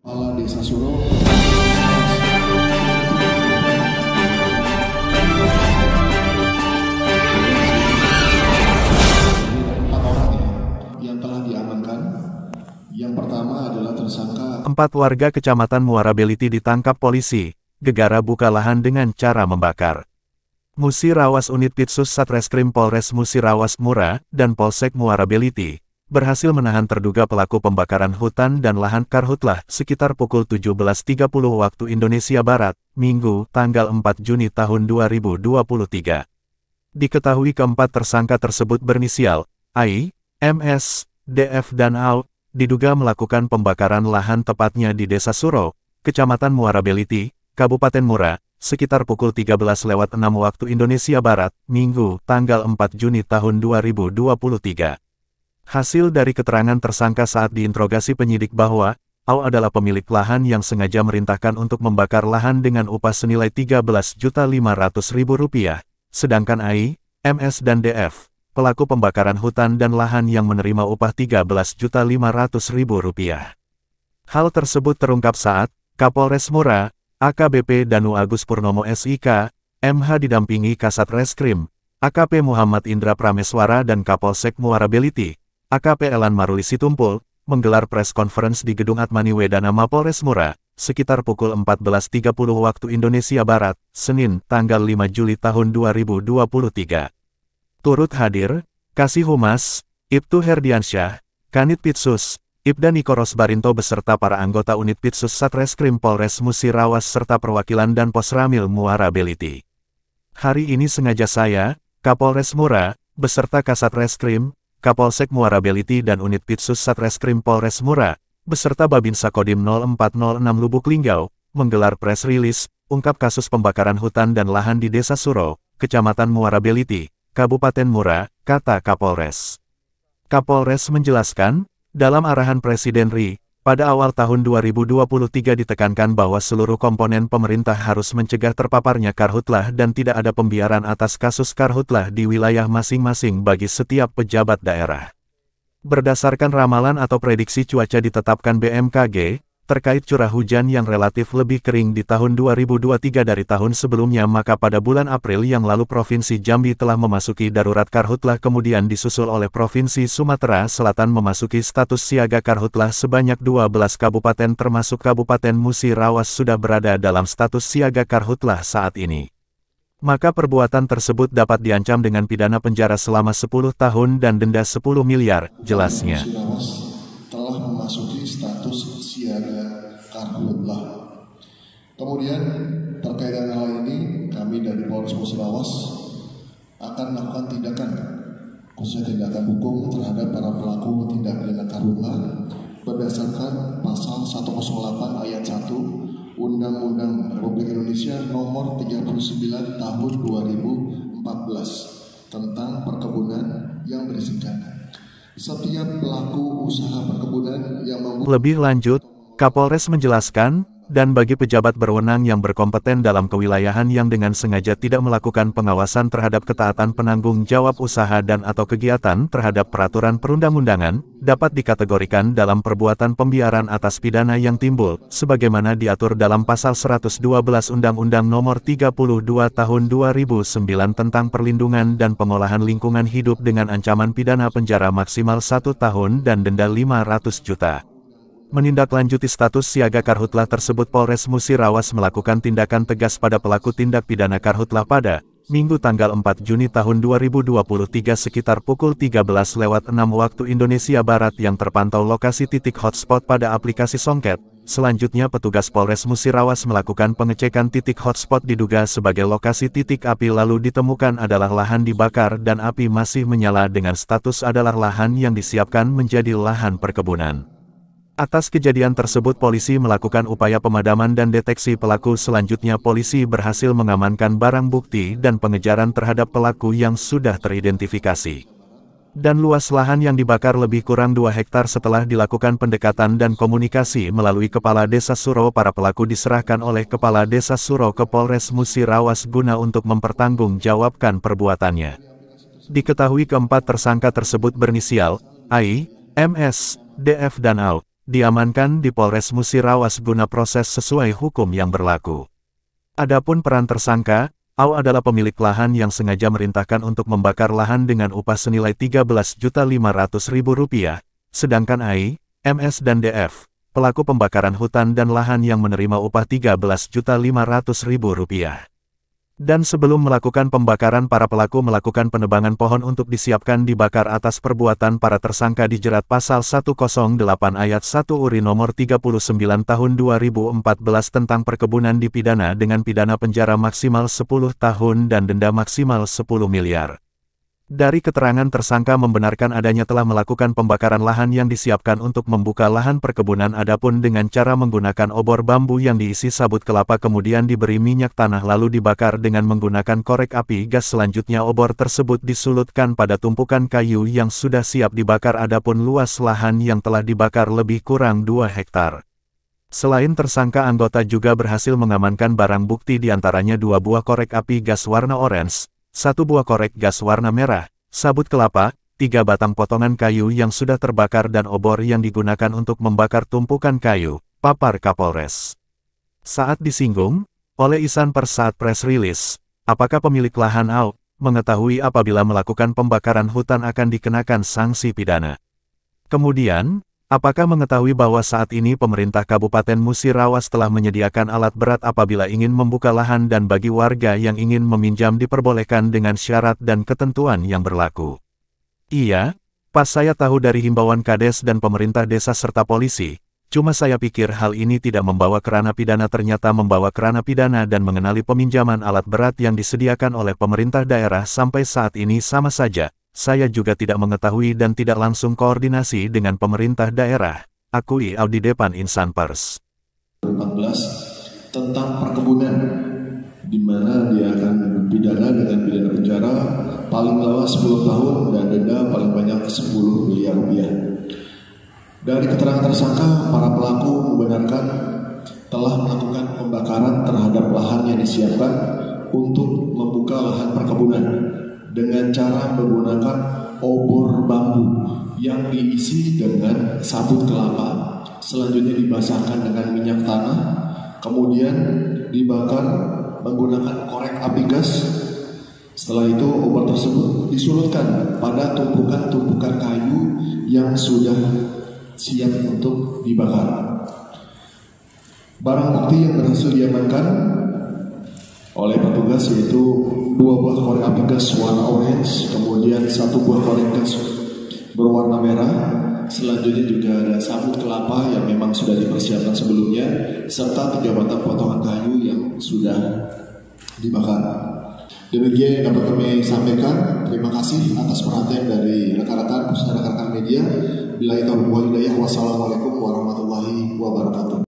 Kepala Desa Suro. Empat ya, warga kecamatan Muara Beliti ditangkap polisi, gegara buka lahan dengan cara membakar. Musirawas Unit Pitsus Satreskrim Polres Musirawas Mura dan Polsek Muara Beliti berhasil menahan terduga pelaku pembakaran hutan dan lahan Karhutlah sekitar pukul 17.30 waktu Indonesia Barat, Minggu, tanggal 4 Juni tahun 2023. Diketahui keempat tersangka tersebut bernisial, AI, MS, DF dan AU, diduga melakukan pembakaran lahan tepatnya di Desa Suro, Kecamatan Muara Beliti, Kabupaten Mura, sekitar pukul 13 lewat 6 waktu Indonesia Barat, Minggu, tanggal 4 Juni tahun 2023. Hasil dari keterangan tersangka saat diinterogasi penyidik bahwa, Au adalah pemilik lahan yang sengaja merintahkan untuk membakar lahan dengan upah senilai Rp13.500.000, sedangkan AI, MS dan DF, pelaku pembakaran hutan dan lahan yang menerima upah Rp13.500.000. Hal tersebut terungkap saat, Kapolres Mura, AKBP Danu Agus Purnomo SIK, MH didampingi Kasat Reskrim, AKP Muhammad Indra Prameswara dan Kapolsek Muara Beliti, AKP Elan Maruli Situmpul, menggelar press conference di Gedung Atmani Wedana Mapolres Mura, sekitar pukul 14.30 waktu Indonesia Barat, Senin, tanggal 5 Juli tahun 2023. Turut hadir, Kasih Humas, Ibtu Herdiansyah, Kanit Pitsus, Ibda Nikoros Barinto beserta para anggota unit Pitsus Satreskrim Polres Musirawas serta perwakilan dan Posramil Muara Beliti. Hari ini sengaja saya, Kapolres Mura, beserta Kasat Reskrim, Kapolsek Muara Beliti dan unit Pitsus Satreskrim Polres Mura, beserta Babinsa Kodim 0406 Lubuk Linggau, menggelar press release, ungkap kasus pembakaran hutan dan lahan di Desa Suro, Kecamatan Muara Beliti, Kabupaten Mura, kata Kapolres. Kapolres menjelaskan, dalam arahan Presiden RI, pada awal tahun 2023 ditekankan bahwa seluruh komponen pemerintah harus mencegah terpaparnya karhutlah dan tidak ada pembiaran atas kasus karhutlah di wilayah masing-masing bagi setiap pejabat daerah. Berdasarkan ramalan atau prediksi cuaca ditetapkan BMKG, terkait curah hujan yang relatif lebih kering di tahun 2023 dari tahun sebelumnya maka pada bulan April yang lalu Provinsi Jambi telah memasuki darurat karhutlah kemudian disusul oleh Provinsi Sumatera Selatan memasuki status siaga karhutlah sebanyak 12 kabupaten termasuk Kabupaten Musi Rawas sudah berada dalam status siaga karhutlah saat ini maka perbuatan tersebut dapat diancam dengan pidana penjara selama 10 tahun dan denda 10 miliar, jelasnya. Kemudian terkait dengan hal ini kami dari Polres Musirawas akan melakukan tindakan khususnya tindakan hukum terhadap para pelaku tindak pidana karhutla berdasarkan pasal 108 ayat 1 Undang-Undang Republik Indonesia nomor 39 tahun 2014 tentang perkebunan yang berisikan Setiap pelaku usaha perkebunan yang Lebih lanjut, Kapolres menjelaskan dan bagi pejabat berwenang yang berkompeten dalam kewilayahan yang dengan sengaja tidak melakukan pengawasan terhadap ketaatan penanggung jawab usaha dan atau kegiatan terhadap peraturan perundang-undangan, dapat dikategorikan dalam perbuatan pembiaran atas pidana yang timbul, sebagaimana diatur dalam pasal 112 Undang-Undang Nomor 32 Tahun 2009 tentang perlindungan dan pengolahan lingkungan hidup dengan ancaman pidana penjara maksimal 1 tahun dan denda 500 juta. Menindaklanjuti status siaga karhutlah tersebut Polres Musirawas melakukan tindakan tegas pada pelaku tindak pidana karhutlah pada Minggu tanggal 4 Juni tahun 2023 sekitar pukul 13 lewat 6 waktu Indonesia Barat yang terpantau lokasi titik hotspot pada aplikasi Songket. Selanjutnya petugas Polres Musirawas melakukan pengecekan titik hotspot diduga sebagai lokasi titik api lalu ditemukan adalah lahan dibakar dan api masih menyala dengan status adalah lahan yang disiapkan menjadi lahan perkebunan. Atas kejadian tersebut polisi melakukan upaya pemadaman dan deteksi pelaku selanjutnya polisi berhasil mengamankan barang bukti dan pengejaran terhadap pelaku yang sudah teridentifikasi. Dan luas lahan yang dibakar lebih kurang 2 hektar setelah dilakukan pendekatan dan komunikasi melalui Kepala Desa Suro para pelaku diserahkan oleh Kepala Desa Suro ke Polres Musirawas guna untuk mempertanggungjawabkan perbuatannya. Diketahui keempat tersangka tersebut bernisial, AI, MS, DF dan AUK diamankan di Polres Musirawas guna proses sesuai hukum yang berlaku. Adapun peran tersangka, Au adalah pemilik lahan yang sengaja merintahkan untuk membakar lahan dengan upah senilai Rp13.500.000, sedangkan AI, MS dan DF, pelaku pembakaran hutan dan lahan yang menerima upah Rp13.500.000. Dan sebelum melakukan pembakaran para pelaku melakukan penebangan pohon untuk disiapkan dibakar atas perbuatan para tersangka dijerat pasal 108 ayat 1 URI nomor 39 tahun 2014 tentang perkebunan dipidana dengan pidana penjara maksimal 10 tahun dan denda maksimal 10 miliar. Dari keterangan tersangka membenarkan adanya telah melakukan pembakaran lahan yang disiapkan untuk membuka lahan perkebunan adapun dengan cara menggunakan obor bambu yang diisi sabut kelapa kemudian diberi minyak tanah lalu dibakar dengan menggunakan korek api gas selanjutnya obor tersebut disulutkan pada tumpukan kayu yang sudah siap dibakar adapun luas lahan yang telah dibakar lebih kurang 2 hektar. Selain tersangka anggota juga berhasil mengamankan barang bukti diantaranya dua buah korek api gas warna orange, satu buah korek gas warna merah, sabut kelapa, tiga batang potongan kayu yang sudah terbakar dan obor yang digunakan untuk membakar tumpukan kayu, papar Kapolres. Saat disinggung, oleh Isan Persat press release, apakah pemilik lahan AUK mengetahui apabila melakukan pembakaran hutan akan dikenakan sanksi pidana. Kemudian, Apakah mengetahui bahwa saat ini pemerintah Kabupaten Musirawas telah menyediakan alat berat apabila ingin membuka lahan dan bagi warga yang ingin meminjam diperbolehkan dengan syarat dan ketentuan yang berlaku? Iya, pas saya tahu dari himbauan Kades dan pemerintah desa serta polisi, cuma saya pikir hal ini tidak membawa kerana pidana ternyata membawa kerana pidana dan mengenali peminjaman alat berat yang disediakan oleh pemerintah daerah sampai saat ini sama saja, saya juga tidak mengetahui dan tidak langsung koordinasi dengan pemerintah daerah, akui Audi Depan Insan Pers. 14 tentang perkebunan, di mana dia akan pidana dengan pidana penjara paling lama 10 tahun dan denda paling banyak 10 miliar rupiah. Dari keterangan tersangka, para pelaku membenarkan telah melakukan pembakaran terhadap lahan yang disiapkan untuk membuka lahan perkebunan dengan cara menggunakan obor bambu yang diisi dengan sabut kelapa, selanjutnya dibasahkan dengan minyak tanah, kemudian dibakar menggunakan korek api gas. Setelah itu obor tersebut disulutkan pada tumpukan-tumpukan kayu yang sudah siap untuk dibakar. Barang bukti yang berhasil diamankan oleh petugas yaitu dua buah korek api gas warna orange, kemudian satu buah korek gas berwarna merah, selanjutnya juga ada sabut kelapa yang memang sudah dipersiapkan sebelumnya, serta tiga batang potongan kayu yang sudah dibakar. Demikian yang dapat kami sampaikan. Terima kasih atas perhatian dari rekan-rekan, khususnya rekan-rekan media. Bila itu wassalamualaikum warahmatullahi wabarakatuh.